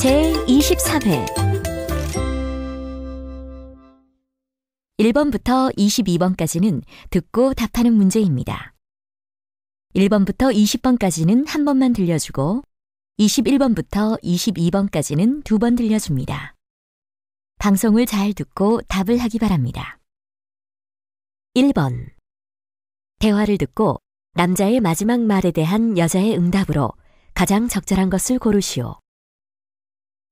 제23회 1번부터 22번까지는 듣고 답하는 문제입니다. 1번부터 20번까지는 한 번만 들려주고 21번부터 22번까지는 두 번 들려줍니다. 방송을 잘 듣고 답을 하기 바랍니다. 1번 대화를 듣고 남자의 마지막 말에 대한 여자의 응답으로 가장 적절한 것을 고르시오.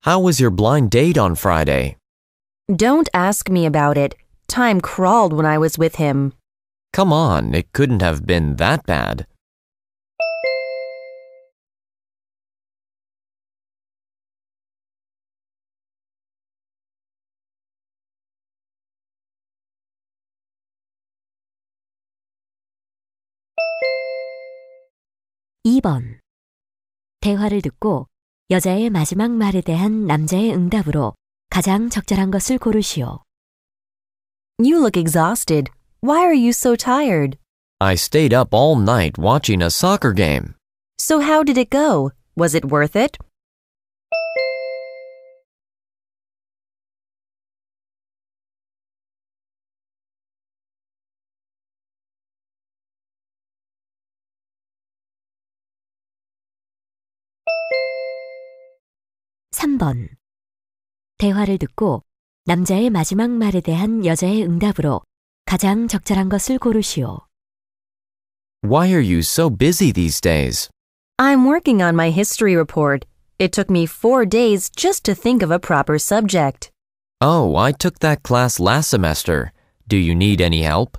How was your blind date on Friday? Don't ask me about it. Time crawled when I was with him. Come on, it couldn't have been that bad. (2번) 대화를 듣고 여자의 마지막 말에 대한 남자의 응답으로 가장 적절한 것을 고르시오. You look exhausted. Why are you so tired? I stayed up all night watching a soccer game. So how did it go? Was it worth it? 3번. 대화를 듣고 남자의 마지막 말에 대한 여자의 응답으로 가장 적절한 것을 고르시오. Why are you so busy these days? I'm working on my history report. It took me four days just to think of a proper subject. Oh, I took that class last semester. Do you need any help?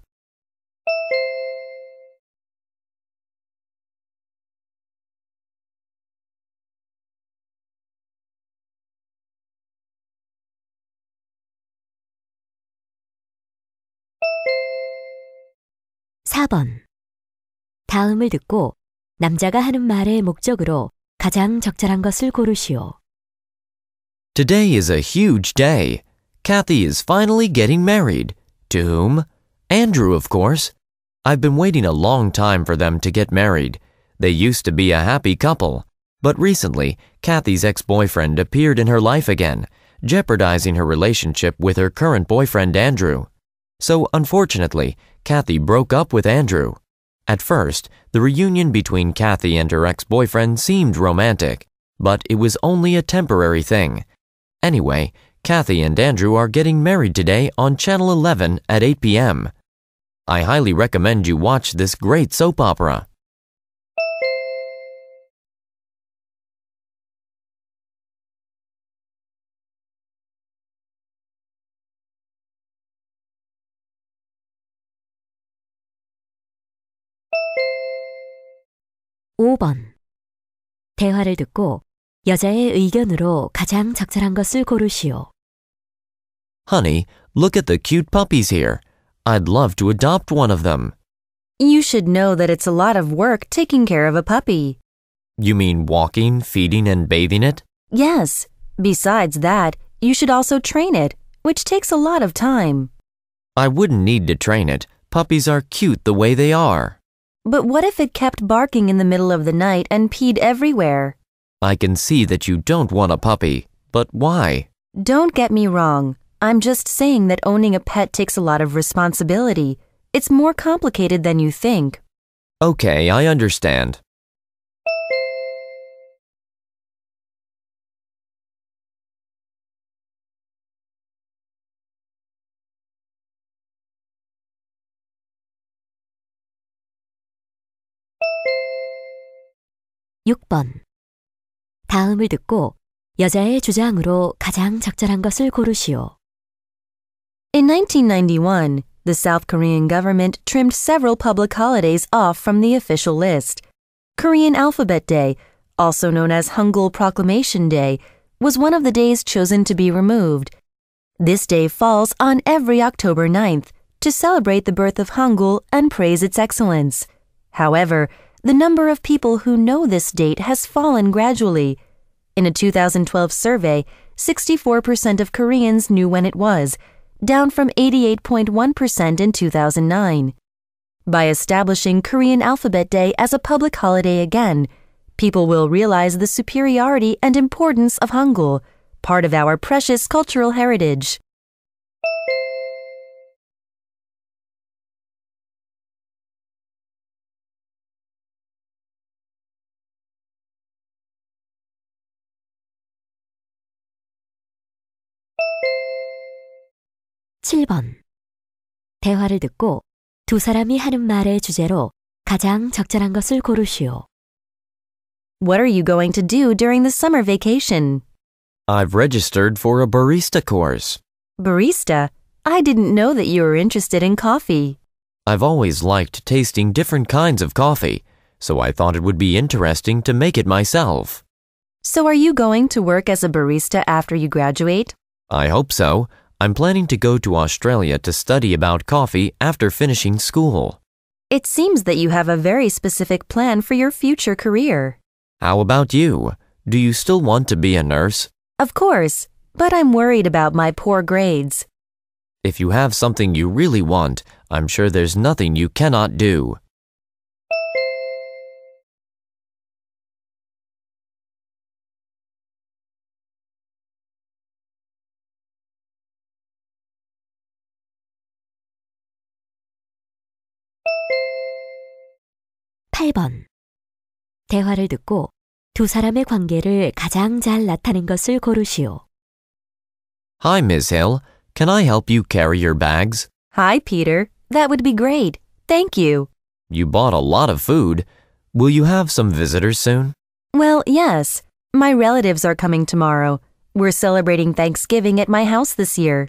4번. 다음을 듣고 남자가 하는 말의 목적으로 가장 적절한 것을 고르시오. Today is a huge day. Kathy is finally getting married. To whom? Andrew, of course. I've been waiting a long time for them to get married. They used to be a happy couple. But recently, Kathy's ex boyfriend appeared in her life again, jeopardizing her relationship with her current boyfriend, Andrew. So, unfortunately, Kathy broke up with Andrew. At first, the reunion between Kathy and her ex boyfriend seemed romantic, but it was only a temporary thing. Anyway, Kathy and Andrew are getting married today on Channel 11 at 8 p.m. I highly recommend you watch this great soap opera. 5번. 대화를 듣고 여자의 의견으로 가장 적절한 것을 고르시오. Honey, look at the cute puppies here. I'd love to adopt one of them. You should know that it's a lot of work taking care of a puppy. You mean walking, feeding, and bathing it? Yes. Besides that, you should also train it, which takes a lot of time. I wouldn't need to train it. Puppies are cute the way they are. But what if it kept barking in the middle of the night and peed everywhere? I can see that you don't want a puppy, but why? Don't get me wrong. I'm just saying that owning a pet takes a lot of responsibility. It's more complicated than you think. Okay, I understand. 6번. 다음을 듣고 여자의 주장으로 가장 적절한 것을 고르시오. In 1991, the South Korean government trimmed several public holidays off from the official list. Korean Alphabet Day, also known as Hangul Proclamation Day, was one of the days chosen to be removed. This day falls on every October 9th to celebrate the birth of Hangul and praise its excellence. However, the number of people who know this date has fallen gradually. In a 2012 survey, 64% of Koreans knew when it was, down from 88.1% in 2009. By establishing Korean Alphabet Day as a public holiday again, people will realize the superiority and importance of Hangul, part of our precious cultural heritage. 7번. 대화를 듣고 두 사람이 하는 말의 주제로 가장 적절한 것을 고르시오. What are you going to do during the summer vacation? I've registered for a barista course. Barista? I didn't know that you were interested in coffee. I've always liked tasting different kinds of coffee, so I thought it would be interesting to make it myself. So, are you going to work as a barista after you graduate? I hope so. I'm planning to go to Australia to study about coffee after finishing school. It seems that you have a very specific plan for your future career. How about you? Do you still want to be a nurse? Of course, but I'm worried about my poor grades. If you have something you really want, I'm sure there's nothing you cannot do. 8번 대화를 듣고 두 사람의 관계를 가장 잘 나타낸 것을 고르시오. Hi, Ms. Hill. Can I help you carry your bags? Hi, Peter. That would be great. Thank you. You bought a lot of food. Will you have some visitors soon? Well, yes. My relatives are coming tomorrow. We're celebrating Thanksgiving at my house this year.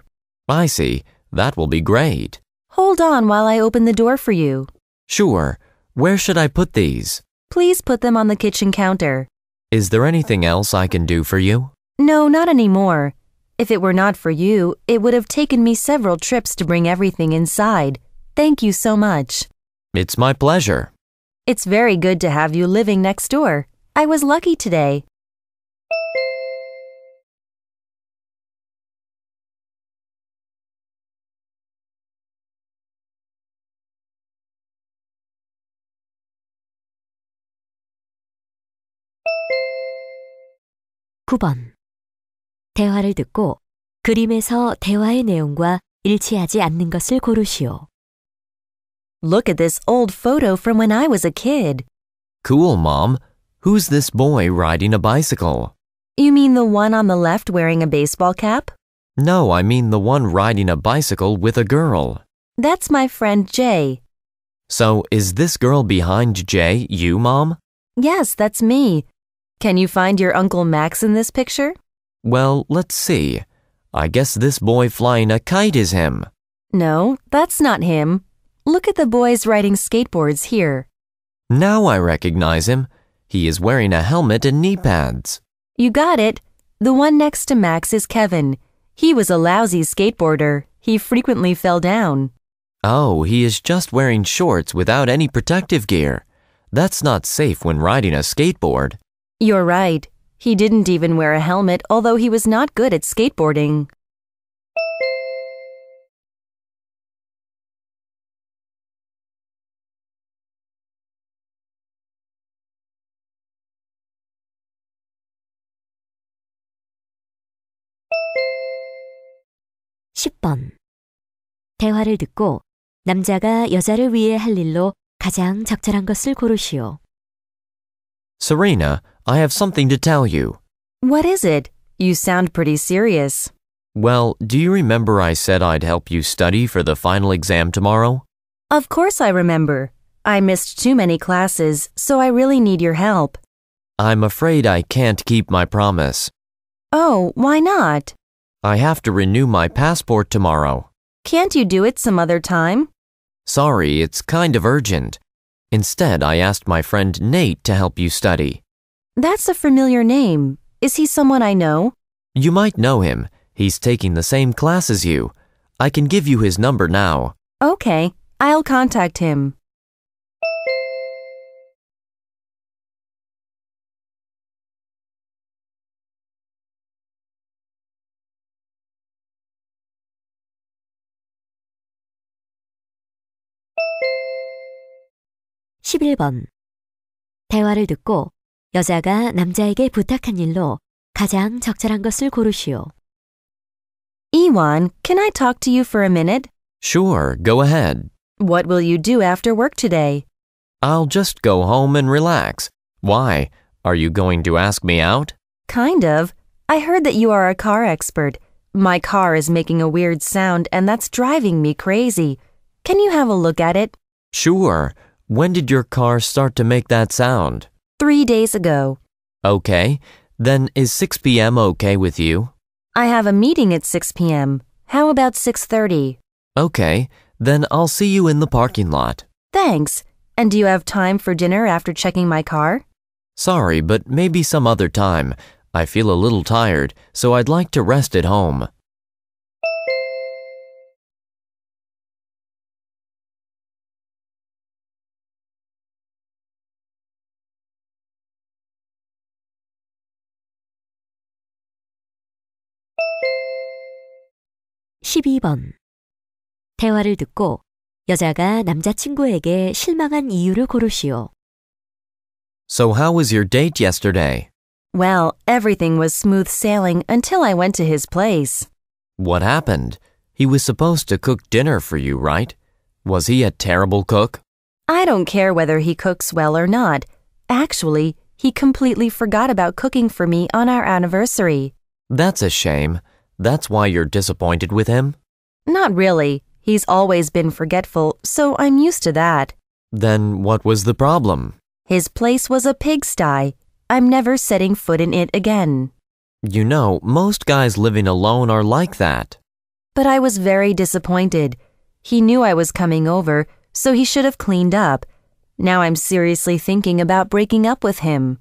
I see. That will be great. Hold on while I open the door for you. Sure. Where should I put these? Please put them on the kitchen counter. Is there anything else I can do for you? No, not anymore. If it were not for you, it would have taken me several trips to bring everything inside. Thank you so much. It's my pleasure. It's very good to have you living next door. I was lucky today. 9번. 대화를 듣고 그림에서 대화의 내용과 일치하지 않는 것을 고르시오. Look at this old photo from when I was a kid. Cool, Mom. Who's this boy riding a bicycle? You mean the one on the left wearing a baseball cap? No, I mean the one riding a bicycle with a girl. That's my friend Jay. So, is this girl behind Jay you, Mom? Yes, that's me. Can you find your Uncle Max in this picture? Well, let's see. I guess this boy flying a kite is him. No, that's not him. Look at the boys riding skateboards here. Now I recognize him. He is wearing a helmet and knee pads. You got it. The one next to Max is Kevin. He was a lousy skateboarder. He frequently fell down. Oh, he is just wearing shorts without any protective gear. That's not safe when riding a skateboard. You're right. He didn't even wear a helmet, although he was not good at skateboarding. (10번) 대화를 듣고 남자가 여자를 위해 할 일로 가장 적절한 것을 고르시오. Serena, I have something to tell you. What is it? You sound pretty serious. Well, do you remember I said I'd help you study for the final exam tomorrow? Of course I remember. I missed too many classes, so I really need your help. I'm afraid I can't keep my promise. Oh, why not? I have to renew my passport tomorrow. Can't you do it some other time? Sorry, it's kind of urgent. Instead, I asked my friend Nate to help you study. That's a familiar name. Is he someone I know? You might know him. He's taking the same class as you. I can give you his number now. Okay, I'll contact him. 11번. 대화를 듣고 여자가 남자에게 부탁한 일로 가장 적절한 것을 고르시오. Ewan, can I talk to you for a minute? Sure, go ahead. What will you do after work today? I'll just go home and relax. Why? Are you going to ask me out? Kind of. I heard that you are a car expert. My car is making a weird sound and that's driving me crazy. Can you have a look at it? Sure. When did your car start to make that sound? Three days ago. Okay. Then is 6 p.m. okay with you? I have a meeting at 6 p.m. How about 6:30? Okay. Then I'll see you in the parking lot. Thanks. And do you have time for dinner after checking my car? Sorry, but maybe some other time. I feel a little tired, so I'd like to rest at home. 12번. 대화를 듣고 여자가 남자친구에게 실망한 이유를 고르시오. So how was your date yesterday? Well, everything was smooth sailing until I went to his place. What happened? He was supposed to cook dinner for you, right? Was he a terrible cook? I don't care whether he cooks well or not. Actually, he completely forgot about cooking for me on our anniversary. That's a shame. That's why you're disappointed with him? Not really. He's always been forgetful, so I'm used to that. Then what was the problem? His place was a pigsty. I'm never setting foot in it again. You know, most guys living alone are like that. But I was very disappointed. He knew I was coming over, so he should have cleaned up. Now I'm seriously thinking about breaking up with him.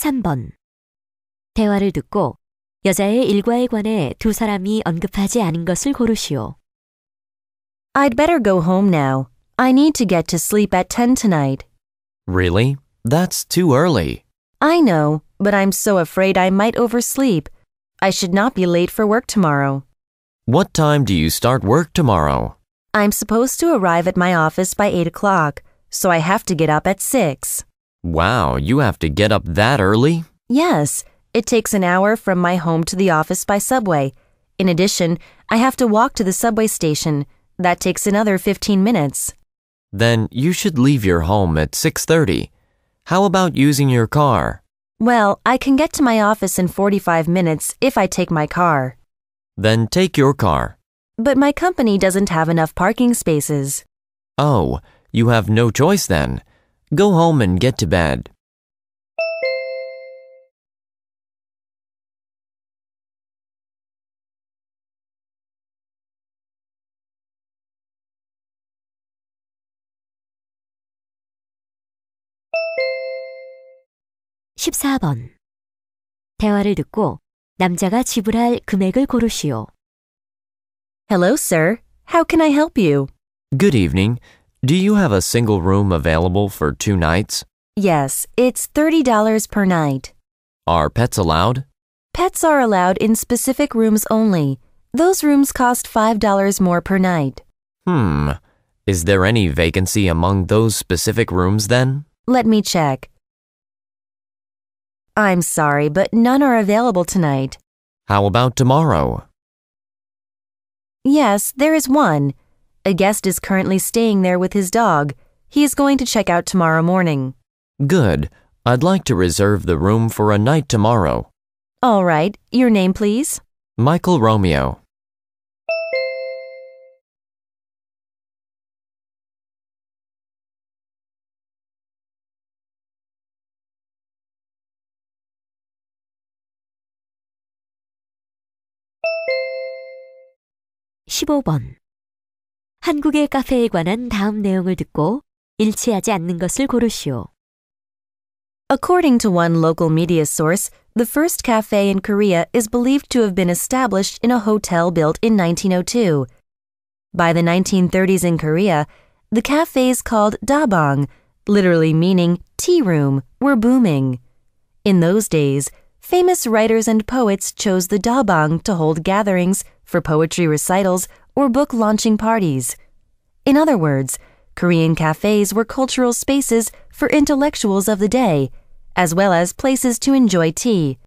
13번. 대화를 듣고 여자의 일과에 관해 두 사람이 언급하지 않은 것을 고르시오. I'd better go home now. I need to get to sleep at 10 tonight. Really? That's too early. I know, but I'm so afraid I might oversleep. I should not be late for work tomorrow. What time do you start work tomorrow? I'm supposed to arrive at my office by 8 o'clock, so I have to get up at 6. Wow, you have to get up that early? Yes. It takes an hour from my home to the office by subway. In addition, I have to walk to the subway station. That takes another 15 minutes. Then you should leave your home at 6:30. How about using your car? Well, I can get to my office in 45 minutes if I take my car. Then take your car. But my company doesn't have enough parking spaces. Oh, you have no choice then. Go home and get to bed. (14번) 대화를 듣고 남자가 지불할 금액을 고르시오. Hello, sir. How can I help you? Good evening. Do you have a single room available for two nights? Yes, it's $30 per night. Are pets allowed? Pets are allowed in specific rooms only. Those rooms cost $5 more per night. Hmm. Is there any vacancy among those specific rooms then? Let me check. I'm sorry, but none are available tonight. How about tomorrow? Yes, there is one. A guest is currently staying there with his dog. He is going to check out tomorrow morning. Good. I'd like to reserve the room for a night tomorrow. All right. Your name, please? Michael Romeo. (15번) 한국의 카페에 관한 다음 내용을 듣고 일치하지 않는 것을 고르시오. According to one local media source, the first cafe in Korea is believed to have been established in a hotel built in 1902. By the 1930s in Korea, the cafes called dabang, literally meaning tea room, were booming. In those days, famous writers and poets chose the dabang to hold gatherings for poetry recitals or book launching parties. In other words, Korean cafes were cultural spaces for intellectuals of the day, as well as places to enjoy tea.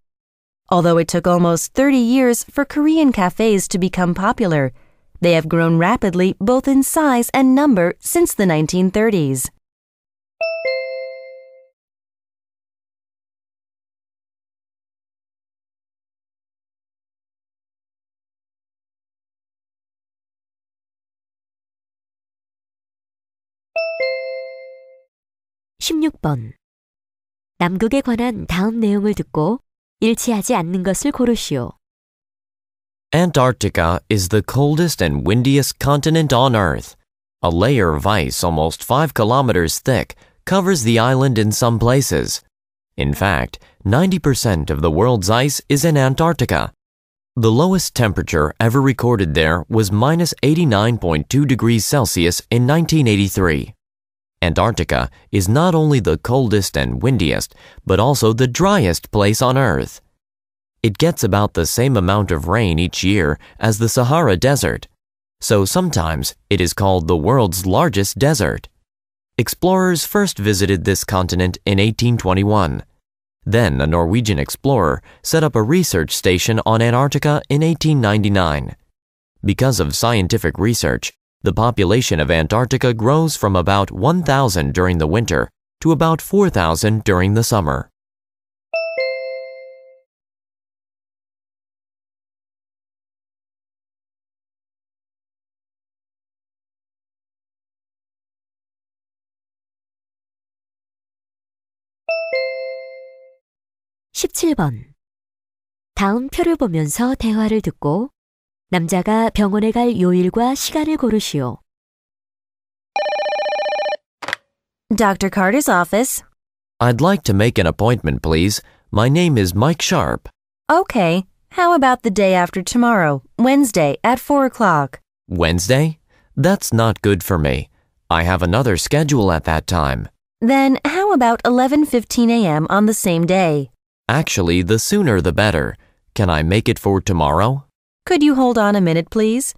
Although it took almost 30 years for Korean cafes to become popular, they have grown rapidly both in size and number since the 1930s. 16번. 남극에 관한 다음 내용을 듣고 일치하지 않는 것을 고르시오. Antarctica is the coldest and windiest continent on Earth. A layer of ice almost 5 kilometers thick covers the island in some places. In fact, 90% of the world's ice is in Antarctica. The lowest temperature ever recorded there was minus 89.2 degrees Celsius in 1983. Antarctica is not only the coldest and windiest, but also the driest place on Earth. It gets about the same amount of rain each year as the Sahara Desert, so sometimes it is called the world's largest desert. Explorers first visited this continent in 1821. Then a Norwegian explorer set up a research station on Antarctica in 1899. Because of scientific research, the population of Antarctica grows from about 1,000 during the winter to about 4,000 during the summer. (17번) 다음 표를 보면서 대화를 듣고 남자가 병원에 갈 요일과 시간을 고르시오. Dr. Carter's office. I'd like to make an appointment, please. My name is Mike Sharp. Okay. How about the day after tomorrow, Wednesday, at 4 o'clock? Wednesday? That's not good for me. I have another schedule at that time. Then how about 11:15 a.m. on the same day? Actually, the sooner the better. Can I make it for tomorrow? Could you hold on a minute, please?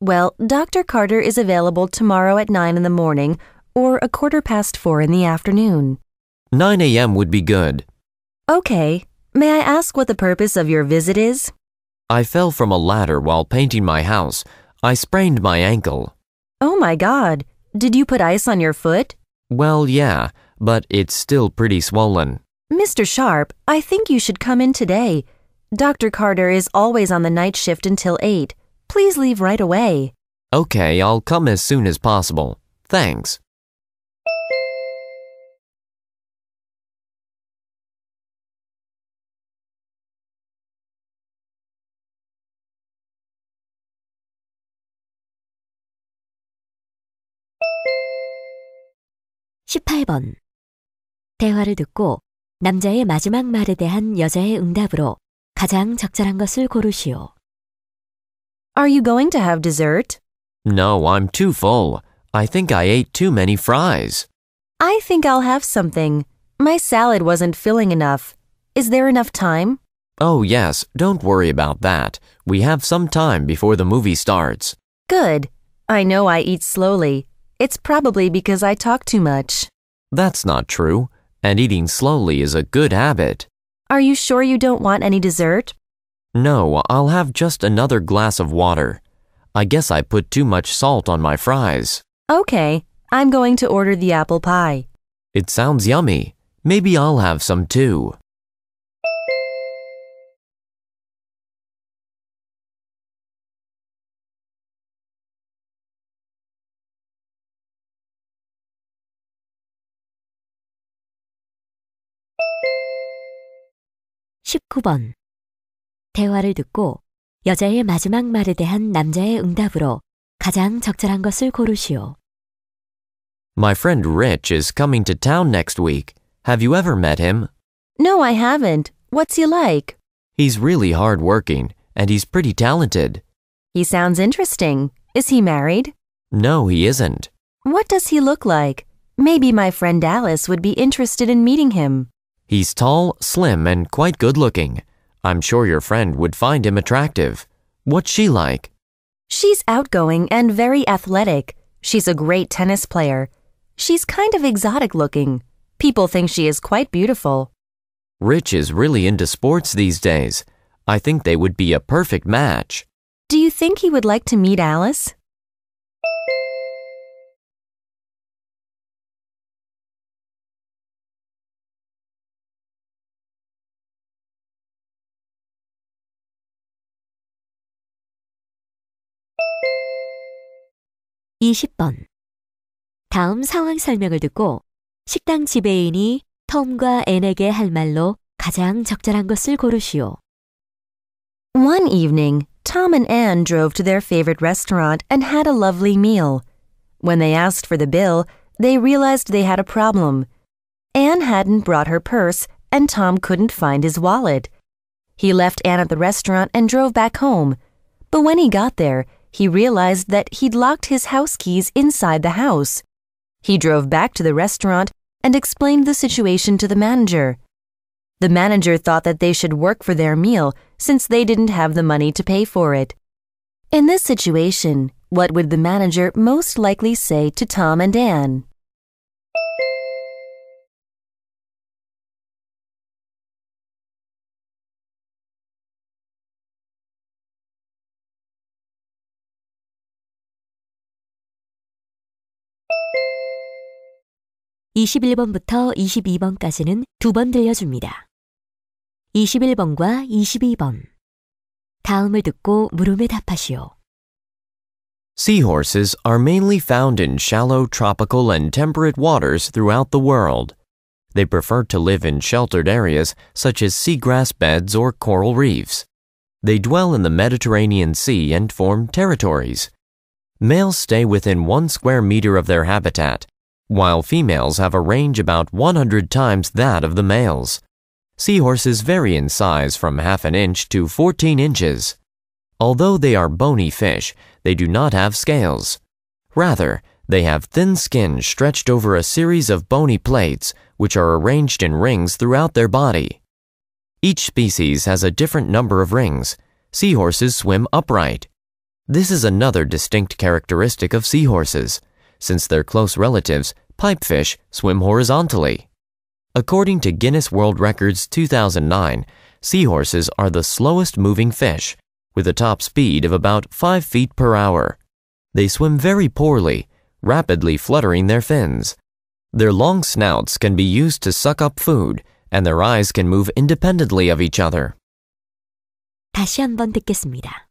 Well, Dr. Carter is available tomorrow at 9 in the morning or a quarter past 4 in the afternoon. 9 a.m. would be good. Okay. May I ask what the purpose of your visit is? I fell from a ladder while painting my house. I sprained my ankle. Oh my god. Did you put ice on your foot? Well, yeah, but it's still pretty swollen. Mr. Sharp, I think you should come in today. Dr. Carter is always on the night shift until 8. Please leave right away. Okay, I'll come as soon as possible. Thanks. (18번) 대화를 듣고 남자의 마지막 말에 대한 여자의 응답으로 가장 적절한 것을 고르시오. Are you going to have dessert? No, I'm too full. I think I ate too many fries. I think I'll have something. My salad wasn't filling enough. Is there enough time? Oh, yes. Don't worry about that. We have some time before the movie starts. Good. I know I eat slowly. It's probably because I talk too much. That's not true, and eating slowly is a good habit. Are you sure you don't want any dessert? No, I'll have just another glass of water. I guess I put too much salt on my fries. Okay, I'm going to order the apple pie. It sounds yummy. Maybe I'll have some too. 19번. 대화를 듣고 여자의 마지막 말에 대한 남자의 응답으로 가장 적절한 것을 고르시오. My friend Rich is coming to town next week. Have you ever met him? No, I haven't. What's he like? He's really hard working and he's pretty talented. He sounds interesting. Is he married? No, he isn't. What does he look like? Maybe my friend Alice would be interested in meeting him. He's tall, slim, and quite good looking. I'm sure your friend would find him attractive. What's she like? She's outgoing and very athletic. She's a great tennis player. She's kind of exotic looking. People think she is quite beautiful. Rich is really into sports these days. I think they would be a perfect match. Do you think he would like to meet Alice? 20번. 다음 상황 설명을 듣고 식당 지배인이 톰과 앤에게 할 말로 가장 적절한 것을 고르시오. One evening, Tom and Anne drove to their favorite restaurant and had a lovely meal. When they asked for the bill, they realized they had a problem. Anne hadn't brought her purse, and Tom couldn't find his wallet. He left Anne at the restaurant and drove back home. But when he got there, he realized that he'd locked his house keys inside the house. He drove back to the restaurant and explained the situation to the manager. The manager thought that they should work for their meal since they didn't have the money to pay for it. In this situation, what would the manager most likely say to Tom and Anne? 21번부터 22번까지는 들려줍니다. 21번과 22번. 다음을 듣고 물음에 답하시오. Seahorses are mainly found in shallow tropical and temperate waters throughout the world. They prefer to live in sheltered areas such as seagrass beds or coral reefs. They dwell in the Mediterranean Sea and form territories. Males stay within one square meter of their habitat while females have a range about 100 times that of the males. Seahorses vary in size from half an inch to 14 inches. Although they are bony fish, they do not have scales. Rather, they have thin skin stretched over a series of bony plates, which are arranged in rings throughout their body. Each species has a different number of rings. Seahorses swim upright. This is another distinct characteristic of seahorses since their close relatives, pipefish, swim horizontally. According to Guinness World Records 2009, seahorses are the slowest moving fish, with a top speed of about 5 feet per hour. They swim very poorly, rapidly fluttering their fins. Their long snouts can be used to suck up food, and their eyes can move independently of each other. 다시 한 번 듣겠습니다.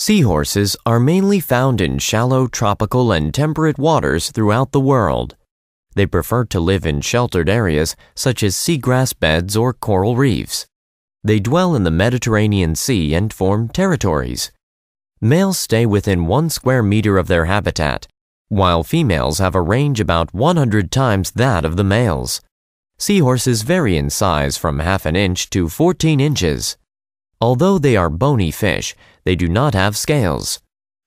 Seahorses are mainly found in shallow tropical and temperate waters throughout the world. They prefer to live in sheltered areas such as seagrass beds or coral reefs. They dwell in the Mediterranean Sea and form territories. Males stay within one square meter of their habitat, while females have a range about 100 times that of the males. Seahorses vary in size from half an inch to 14 inches. Although they are bony fish, they do not have scales.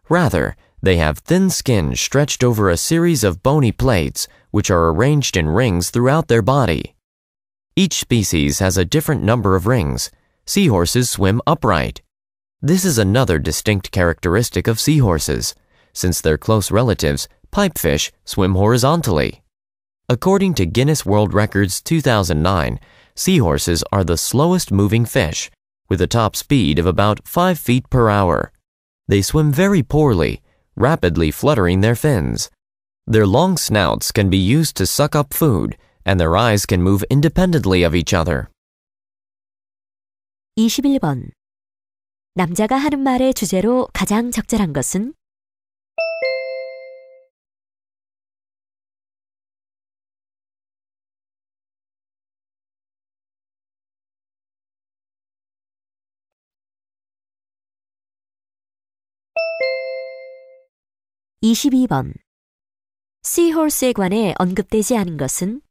Rather, they have thin skin stretched over a series of bony plates, which are arranged in rings throughout their body. Each species has a different number of rings. Seahorses swim upright. This is another distinct characteristic of seahorses. Since their close relatives, pipefish swim horizontally. According to Guinness World Records 2009, seahorses are the slowest moving fish with a top speed of about 5 feet per hour. They swim very poorly, rapidly fluttering their fins. Their long snouts can be used to suck up food, and their eyes can move independently of each other. 21번 남자가 하는 말의 주제로 가장 적절한 것은 22번. Seahorse에 관해 언급되지 않은 것은